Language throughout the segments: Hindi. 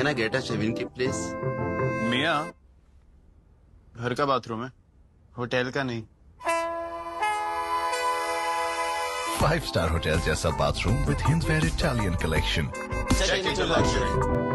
Can I get a shaving kit, please? मिया घर का बाथरूम है होटल का नहीं Five star hotel जैसा bathroom with Hindware Italian collection. Check into luxury.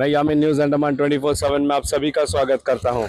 मैं यामिन न्यूज़ अंडमान 24/7 में आप सभी का स्वागत करता हूं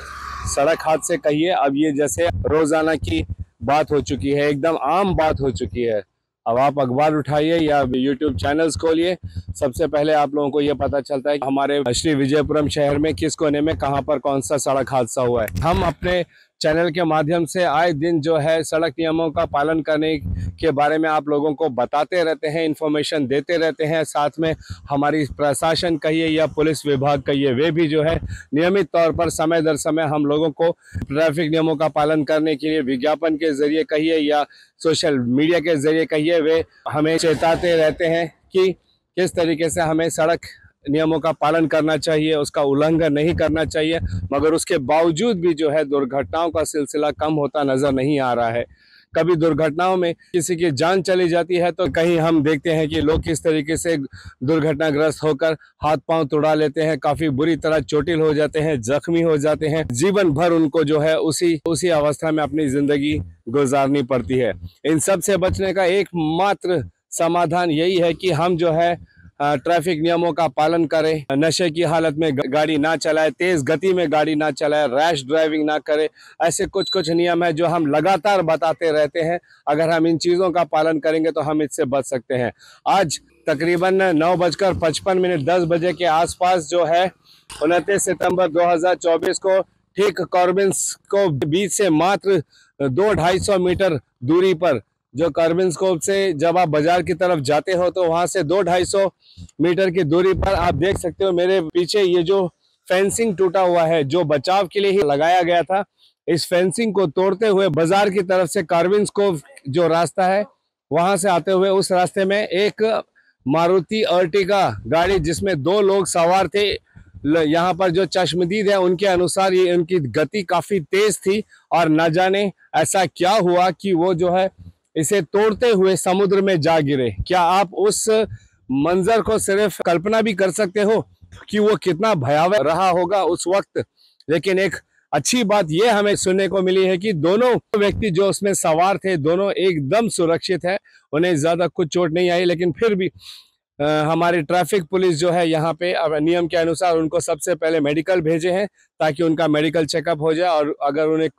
सड़क हादसे कहिए अब ये जैसे रोज़ाना की बात हो चुकी है एकदम आम बात हो चुकी है अब आप अखबार उठाइए या यूट्यूब चैनल्स खोलिए सबसे पहले आप लोगों को ये पता चलता है कि हमारे श्री विजयपुरम शहर में किस कोने में कहाँ पर कौन सा सड़क हादसा हुआ है हम अपने चैनल के माध्यम से आए दिन जो है सड़क नियमों का पालन करने के बारे में आप लोगों को बताते रहते हैं इन्फॉर्मेशन देते रहते हैं साथ में हमारी प्रशासन कहिए या पुलिस विभाग कहिए वे भी जो है नियमित तौर पर समय दर समय हम लोगों को ट्रैफिक नियमों का पालन करने के लिए विज्ञापन के जरिए कहिए या सोशल मीडिया के जरिए कहिए वे हमें चेताते रहते हैं कि किस तरीके से हमें सड़क नियमों का पालन करना चाहिए उसका उल्लंघन नहीं करना चाहिए मगर उसके बावजूद भी जो है दुर्घटनाओं का सिलसिला कम होता नज़र नहीं आ रहा है कभी दुर्घटनाओं में किसी की जान चली जाती है तो कहीं हम देखते हैं कि लोग किस तरीके से दुर्घटनाग्रस्त होकर हाथ पांव तोड़ा लेते हैं काफी बुरी तरह चोटिल हो जाते हैं जख्मी हो जाते हैं जीवन भर उनको जो है उसी उसी अवस्था में अपनी जिंदगी गुजारनी पड़ती है इन सब से बचने का एकमात्र समाधान यही है कि हम जो है ट्रैफिक नियमों का पालन करें नशे की हालत में गाड़ी ना चलाए तेज़ गति में गाड़ी ना चलाए रैश ड्राइविंग ना करें ऐसे कुछ कुछ नियम है जो हम लगातार बताते रहते हैं अगर हम इन चीज़ों का पालन करेंगे तो हम इससे बच सकते हैं आज तकरीबन नौ बजकर पचपन मिनट दस बजे के आसपास जो है उनतीस सितंबर 2024 को ठीक कॉर्बिन्स को बीच से मात्र दो ढाई सौ मीटर दूरी पर जो कार्बन स्कोप से जब आप बाजार की तरफ जाते हो तो वहां से दो ढाई सौ मीटर की दूरी पर आप देख सकते हो मेरे पीछे ये जो फेंसिंग टूटा हुआ है जो बचाव के लिए ही लगाया गया था इस फेंसिंग को तोड़ते हुए बाजार की तरफ से कार्बिन स्कोप जो रास्ता है वहां से आते हुए उस रास्ते में एक मारुति का गाड़ी जिसमें दो लोग सवार थे यहाँ पर जो चश्मदीद है उनके अनुसार ये उनकी गति काफी तेज थी और ना जाने ऐसा क्या हुआ कि वो जो है इसे तोड़ते हुए समुद्र में जा गिरे क्या आप उस मंजर को सिर्फ कल्पना भी कर सकते हो कि वो कितना भयावह रहा होगा उस वक्त लेकिन एक अच्छी बात यह हमें सुनने को मिली है कि दोनों व्यक्ति जो उसमें सवार थे दोनों एकदम सुरक्षित है उन्हें ज्यादा कुछ चोट नहीं आई लेकिन फिर भी हमारी ट्रैफिक पुलिस जो है यहाँ पे नियम के अनुसार उनको सबसे पहले मेडिकल भेजे हैं ताकि उनका मेडिकल चेकअप हो जाए और अगर उन्हें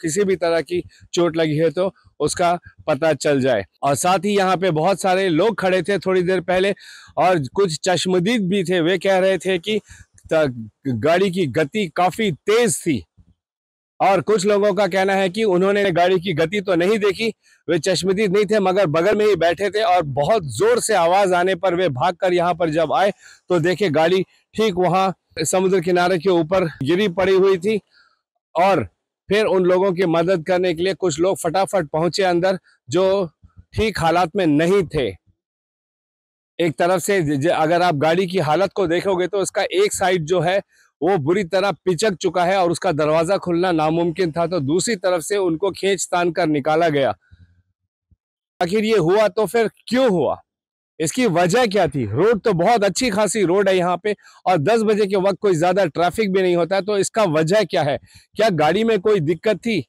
किसी भी तरह की चोट लगी है तो उसका पता चल जाए और साथ ही यहाँ पे बहुत सारे लोग खड़े थे थोड़ी देर पहले और कुछ चश्मदीद भी थे वे कह रहे थे कि गाड़ी की गति काफ़ी तेज़ थी और कुछ लोगों का कहना है कि उन्होंने गाड़ी की गति तो नहीं देखी वे चश्मदीद नहीं थे मगर बगल में ही बैठे थे और बहुत जोर से आवाज आने पर वे भागकर यहाँ पर जब आए तो देखे गाड़ी ठीक वहाँ समुद्र किनारे के ऊपर गिरी पड़ी हुई थी और फिर उन लोगों की मदद करने के लिए कुछ लोग फटाफट पहुंचे अंदर जो ठीक हालात में नहीं थे एक तरफ से अगर आप गाड़ी की हालत को देखोगे तो उसका एक साइड जो है वो बुरी तरह पिचक चुका है और उसका दरवाजा खुलना नामुमकिन था तो दूसरी तरफ से उनको खींच तान कर निकाला गया आखिर ये हुआ तो फिर क्यों हुआ इसकी वजह क्या थी रोड तो बहुत अच्छी खासी रोड है यहाँ पे और 10 बजे के वक्त कोई ज्यादा ट्रैफिक भी नहीं होता तो इसका वजह क्या है क्या गाड़ी में कोई दिक्कत थी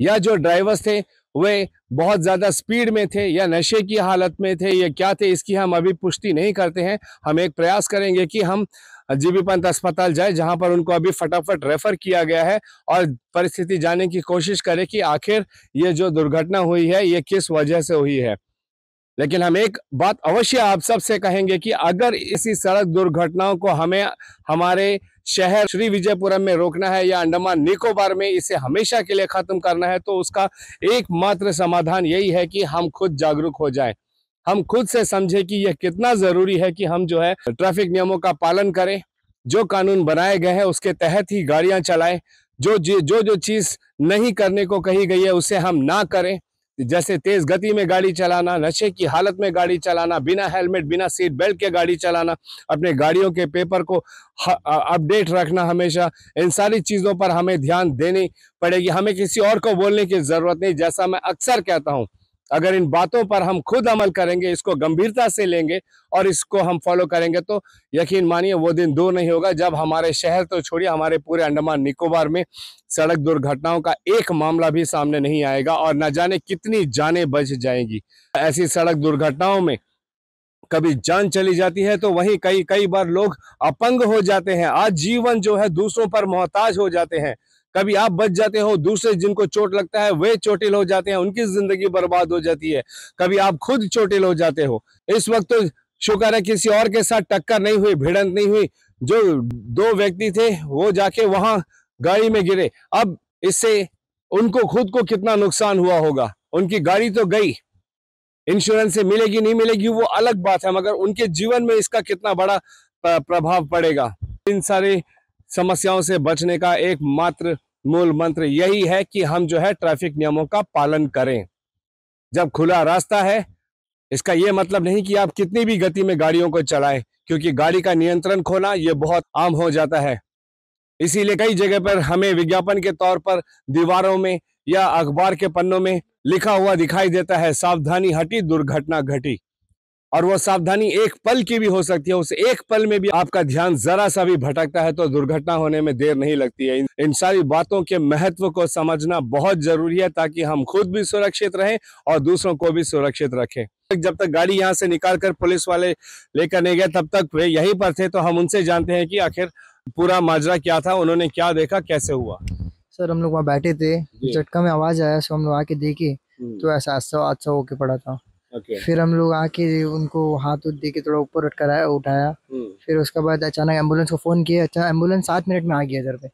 या जो ड्राइवर्स थे वे बहुत ज़्यादा स्पीड में थे या नशे की हालत में थे या क्या थे इसकी हम अभी पुष्टि नहीं करते हैं हम एक प्रयास करेंगे कि हम जीबी पंत अस्पताल जाए जहां पर उनको अभी फटाफट रेफर किया गया है और परिस्थिति जानने की कोशिश करें कि आखिर ये जो दुर्घटना हुई है ये किस वजह से हुई है लेकिन हम एक बात अवश्य आप सब से कहेंगे कि अगर इसी सड़क दुर्घटनाओं को हमें हमारे शहर श्री विजयपुरम में रोकना है या अंडमान निकोबार में इसे हमेशा के लिए खत्म करना है तो उसका एकमात्र समाधान यही है कि हम खुद जागरूक हो जाएं हम खुद से समझे कि यह कितना जरूरी है कि हम जो है ट्रैफिक नियमों का पालन करें जो कानून बनाए गए हैं उसके तहत ही गाड़ियां चलाएं जो जो जो चीज़ नहीं करने को कही गई है उसे हम ना करें जैसे तेज गति में गाड़ी चलाना नशे की हालत में गाड़ी चलाना बिना हेलमेट बिना सीट बेल्ट के गाड़ी चलाना अपने गाड़ियों के पेपर को अपडेट रखना हमेशा इन सारी चीज़ों पर हमें ध्यान देनी पड़ेगी हमें किसी और को बोलने की ज़रूरत नहीं जैसा मैं अक्सर कहता हूँ अगर इन बातों पर हम खुद अमल करेंगे इसको गंभीरता से लेंगे और इसको हम फॉलो करेंगे तो यकीन मानिए वो दिन दूर नहीं होगा जब हमारे शहर तो छोड़िए हमारे पूरे अंडमान निकोबार में सड़क दुर्घटनाओं का एक मामला भी सामने नहीं आएगा और न जाने कितनी जानें बच जाएंगी ऐसी सड़क दुर्घटनाओं में कभी जान चली जाती है तो वहीं कई कई बार लोग अपंग हो जाते हैं आज जीवन जो है दूसरों पर मोहताज हो जाते हैं कभी आप बच जाते हो दूसरे जिनको चोट लगता है वे चोटिल हो जाते हैं उनकी जिंदगी बर्बाद हो जाती है कभी आप खुद चोटिल हो जाते हो इस वक्त तो शुक्र है किसी और के साथ टक्कर नहीं हुई भिड़ंत नहीं हुई जो दो व्यक्ति थे वो जाके वहां गाड़ी में गिरे अब इससे उनको खुद को कितना नुकसान हुआ होगा उनकी गाड़ी तो गई इंश्योरेंस से मिलेगी नहीं मिलेगी वो अलग बात है मगर उनके जीवन में इसका कितना बड़ा प्रभाव पड़ेगा इन सारे समस्याओं से बचने का एकमात्र मूल मंत्र यही है कि हम जो है ट्रैफिक नियमों का पालन करें जब खुला रास्ता है इसका यह मतलब नहीं कि आप कितनी भी गति में गाड़ियों को चलाएं क्योंकि गाड़ी का नियंत्रण खोना यह बहुत आम हो जाता है इसीलिए कई जगह पर हमें विज्ञापन के तौर पर दीवारों में या अखबार के पन्नों में लिखा हुआ दिखाई देता है सावधानी हटी दुर्घटना घटी और वो सावधानी एक पल की भी हो सकती है उस एक पल में भी आपका ध्यान जरा सा भी भटकता है तो दुर्घटना होने में देर नहीं लगती है इन सारी बातों के महत्व को समझना बहुत जरूरी है ताकि हम खुद भी सुरक्षित रहें और दूसरों को भी सुरक्षित रखें जब तक गाड़ी यहाँ से निकाल कर पुलिस वाले लेकर नहीं गए तब तक वे यही पर थे तो हम उनसे जानते हैं की आखिर पूरा माजरा क्या था उन्होंने क्या देखा कैसे हुआ सर हम लोग वहाँ बैठे थे झटका में आवाज आया सो हम लोग आके देखे हम्म। तो ऐसा हादसा हादसा होके पड़ा था okay. फिर हम लोग आके उनको हाथ उठ दे के थोड़ा ऊपर उठ आया उठाया हम्म। फिर उसके बाद अचानक एम्बुलेंस को फोन किया अच्छा एम्बुलेंस सात मिनट में आ गया इधर पे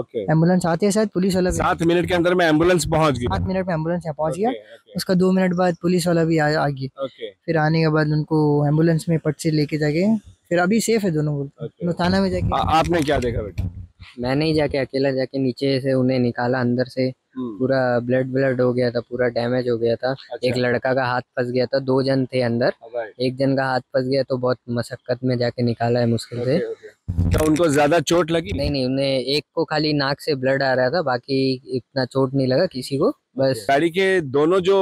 ओके okay. एम्बुलेंस आते शायद पुलिस वाला सात मिनट के अंदर में एम्बुलेंस पहुंच गई सात मिनट में एम्बुलेंस यहाँ पहुंच गया उसका दो मिनट बाद पुलिस वाला भी आ, आ गया फिर आने के बाद उनको एम्बुलेंस में पट से लेके जाके फिर अभी सेफ है दोनों बोलते थाना में जाके आपने क्या देखा बेटा मैंने ही जाके अकेला जाके नीचे से उन्हें निकाला अंदर से हम्म। पूरा ब्लड ब्लड हो गया था पूरा डैमेज हो गया था अच्छा। एक लड़का का हाथ फंस गया था दो जन थे अंदर हाँ एक जन का हाथ फंस गया तो बहुत मशक्कत में जाके निकाला है मुश्किल से क्या उनको ज्यादा चोट लगी नहीं नहीं उन्हें एक को खाली नाक से ब्लड आ रहा था बाकी इतना चोट नहीं लगा किसी को बस गाड़ी के दोनों जो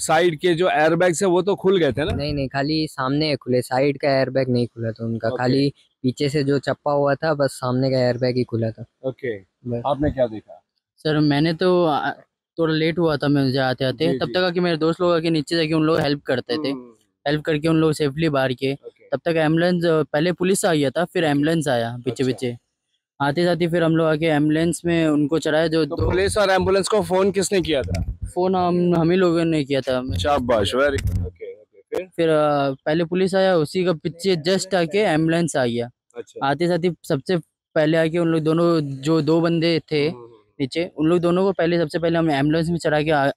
साइड के जो एयरबैग्स है वो तो खुल गए थे ना नहीं नहीं खाली सामने खुले साइड का एयरबैग नहीं खुला था उनका खाली पीछे से जो चप्पा हुआ था बस सामने का एयरबैग ही खुला था ओके आपने क्या देखा सर मैंने तो थोड़ा लेट हुआ था मुझे आते आते तब तक आके मेरे दोस्त लोग आके नीचे जाके उन लोग हेल्प करते थे हेल्प हम्म। करके उन लोग सेफली बाहर के तब तक एम्बुलेंस पहले पुलिस आ गया था फिर एम्बुलेंस आया पीछे अच्छा। पीछे आते जाते फिर हम लोग आके एम्बुलेंस में उनको चढ़ाया जो तो पुलिस और एम्बुलेंस को फोन किसने किया था फोन हम हम ही लोगों ने किया था शाबाश वेरी गुड फिर पहले पुलिस आया उसी का पीछे जस्ट आके एम्बुलेंस आ गया अच्छा। आते जाते सबसे पहले आके उन लोग दोनों जो दो बंदे थे हम्म। नीचे उन लोग दोनों को पहले सबसे पहले हम एम्बुलेंस में चढ़ा के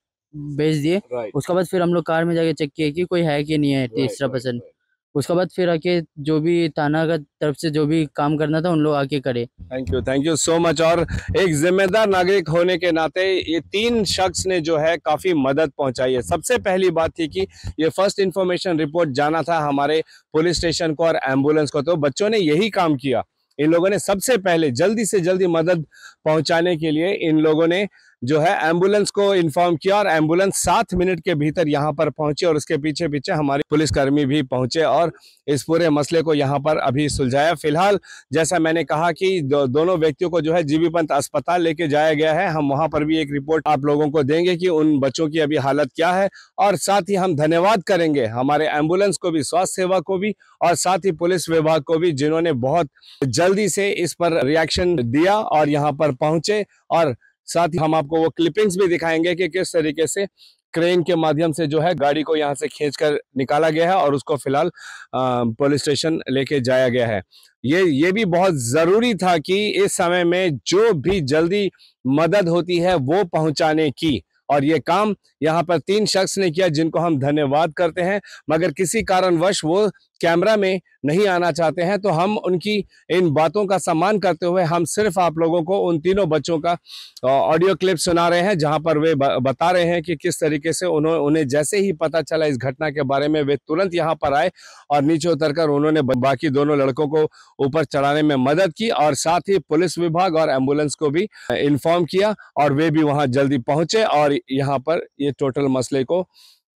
भेज दिए उसके बाद फिर हम लोग कार में जाके चेक किए कि कोई है कि नहीं है तीसरा पर्सन उसके बाद फिर आके जो भी थाना का तरफ से जो भी काम करना था उन लोग आके करे thank you thank you so much और एक जिम्मेदार नागरिक होने के नाते ये तीन शख्स ने जो है काफी मदद पहुंचाई है सबसे पहली बात थी कि ये फर्स्ट इंफॉर्मेशन रिपोर्ट जाना था हमारे पुलिस स्टेशन को और एम्बुलेंस को तो बच्चों ने यही काम किया इन लोगों ने सबसे पहले जल्दी से जल्दी मदद पहुंचाने के लिए इन लोगों ने जो है एम्बुलेंस को इन्फॉर्म किया और एम्बुलेंस सात मिनट के भीतर यहाँ पर पहुंचे और उसके पीछे पीछे हमारे पुलिसकर्मी भी पहुंचे और इस पूरे मसले को यहाँ पर अभी सुलझाया फिलहाल जैसा मैंने कहा कि दो, दोनों व्यक्तियों को जो है जीबी पंत अस्पताल लेके जाया गया है हम वहाँ पर भी एक रिपोर्ट आप लोगों को देंगे कि उन बच्चों की अभी हालत क्या है और साथ ही हम धन्यवाद करेंगे हमारे एम्बुलेंस को भी स्वास्थ्य सेवा को भी और साथ ही पुलिस विभाग को भी जिन्होंने बहुत जल्दी से इस पर रिएक्शन दिया और यहाँ पर पहुंचे और साथ ही हम आपको वो क्लिपिंग्स भी दिखाएंगे कि किस तरीके से क्रेन के माध्यम से जो है गाड़ी को यहाँ से खींचकर निकाला गया है और उसको फिलहाल पुलिस स्टेशन लेके जाया गया है ये ये भी बहुत ज़रूरी था कि इस समय में जो भी जल्दी मदद होती है वो पहुंचाने की और ये काम यहाँ पर तीन शख्स ने किया जिनको हम धन्यवाद करते हैं मगर किसी कारणवश वो कैमरा में नहीं आना चाहते हैं तो हम उनकी इन बातों का सम्मान करते हुए हम सिर्फ आप लोगों को उन तीनों बच्चों का ऑडियो क्लिप सुना रहे हैं जहां पर वे बता रहे हैं कि किस तरीके से उन्होंने उन्हें जैसे ही पता चला इस घटना के बारे में वे तुरंत यहाँ पर आए और नीचे उतरकर उन्होंने बाकी दोनों लड़कों को ऊपर चढ़ाने में मदद की और साथ ही पुलिस विभाग और एम्बुलेंस को भी इन्फॉर्म किया और वे भी वहाँ जल्दी पहुंचे और यहाँ पर ये टोटल मसले को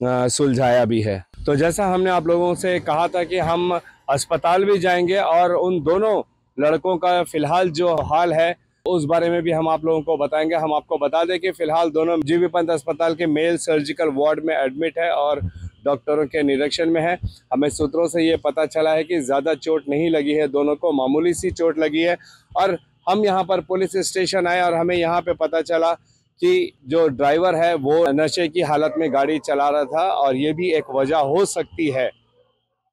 सुलझाया भी है तो जैसा हमने आप लोगों से कहा था कि हम अस्पताल भी जाएंगे और उन दोनों लड़कों का फिलहाल जो हाल है उस बारे में भी हम आप लोगों को बताएंगे हम आपको बता दें कि फिलहाल दोनों जीबी पंत अस्पताल के मेल सर्जिकल वार्ड में एडमिट है और डॉक्टरों के निरीक्षण में है हमें सूत्रों से ये पता चला है कि ज़्यादा चोट नहीं लगी है दोनों को मामूली सी चोट लगी है और हम यहाँ पर पुलिस स्टेशन आए और हमें यहाँ पर पता चला कि जो ड्राइवर है वो नशे की हालत में गाड़ी चला रहा था और ये भी एक वजह हो सकती है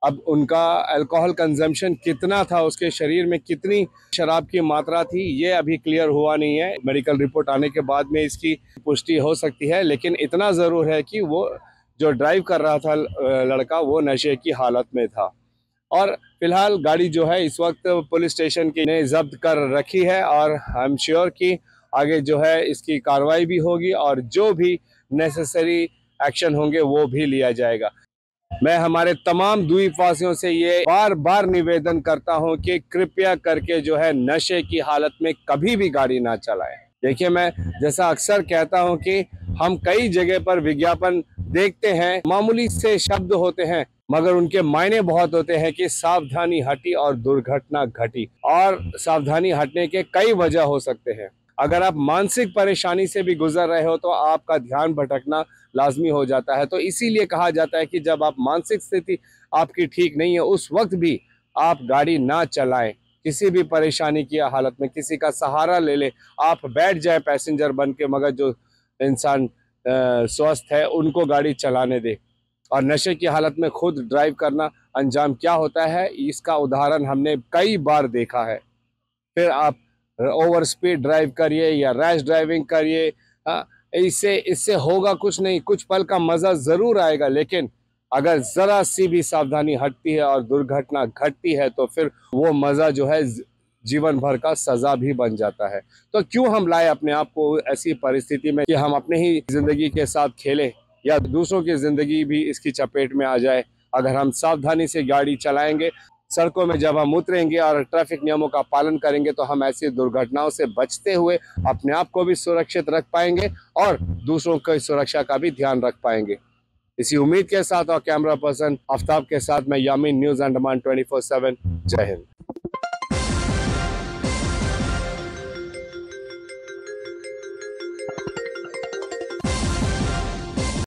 अब उनका अल्कोहल कंजम्पशन कितना था उसके शरीर में कितनी शराब की मात्रा थी ये अभी क्लियर हुआ नहीं है मेडिकल रिपोर्ट आने के बाद में इसकी पुष्टि हो सकती है लेकिन इतना ज़रूर है कि वो जो ड्राइव कर रहा था लड़का वो नशे की हालत में था और फिलहाल गाड़ी जो है इस वक्त पुलिस स्टेशन की ने जब्त कर रखी है और आई एम श्योर कि आगे जो है इसकी कार्रवाई भी होगी और जो भी नेसेसरी एक्शन होंगे वो भी लिया जाएगा मैं हमारे तमाम द्वीपवासियों से ये बार बार निवेदन करता हूँ कि कृपया करके जो है नशे की हालत में कभी भी गाड़ी ना चलाएं देखिए मैं जैसा अक्सर कहता हूँ कि हम कई जगह पर विज्ञापन देखते हैं मामूली से शब्द होते हैं मगर उनके मायने बहुत होते हैं कि सावधानी हटी और दुर्घटना घटी और सावधानी हटने के कई वजह हो सकते हैं अगर आप मानसिक परेशानी से भी गुजर रहे हो तो आपका ध्यान भटकना लाजमी हो जाता है तो इसीलिए कहा जाता है कि जब आप मानसिक स्थिति आपकी ठीक नहीं है उस वक्त भी आप गाड़ी ना चलाएं किसी भी परेशानी की हालत में किसी का सहारा ले ले आप बैठ जाए पैसेंजर बन के मगर जो इंसान स्वस्थ है उनको गाड़ी चलाने दे और नशे की हालत में खुद ड्राइव करना अंजाम क्या होता है इसका उदाहरण हमने कई बार देखा है फिर आप ओवर स्पीड ड्राइव करिए या रैश ड्राइविंग करिए हाँ, इससे इससे होगा कुछ नहीं कुछ पल का मज़ा ज़रूर आएगा लेकिन अगर ज़रा सी भी सावधानी हटती है और दुर्घटना घटती है तो फिर वो मज़ा जो है जीवन भर का सज़ा भी बन जाता है तो क्यों हम लाए अपने आप को ऐसी परिस्थिति में कि हम अपने ही ज़िंदगी के साथ खेलें या दूसरों की ज़िंदगी भी इसकी चपेट में आ जाए अगर हम सावधानी से गाड़ी चलाएंगे सड़कों में जब हम उतरेंगे और ट्रैफिक नियमों का पालन करेंगे तो हम ऐसी दुर्घटनाओं से बचते हुए अपने आप को भी सुरक्षित रख पाएंगे और दूसरों की सुरक्षा का भी ध्यान रख पाएंगे इसी उम्मीद के साथ और कैमरा पर्सन आफ्ताब के साथ मैं Yamin news Andaman twenty four seven जय हिंद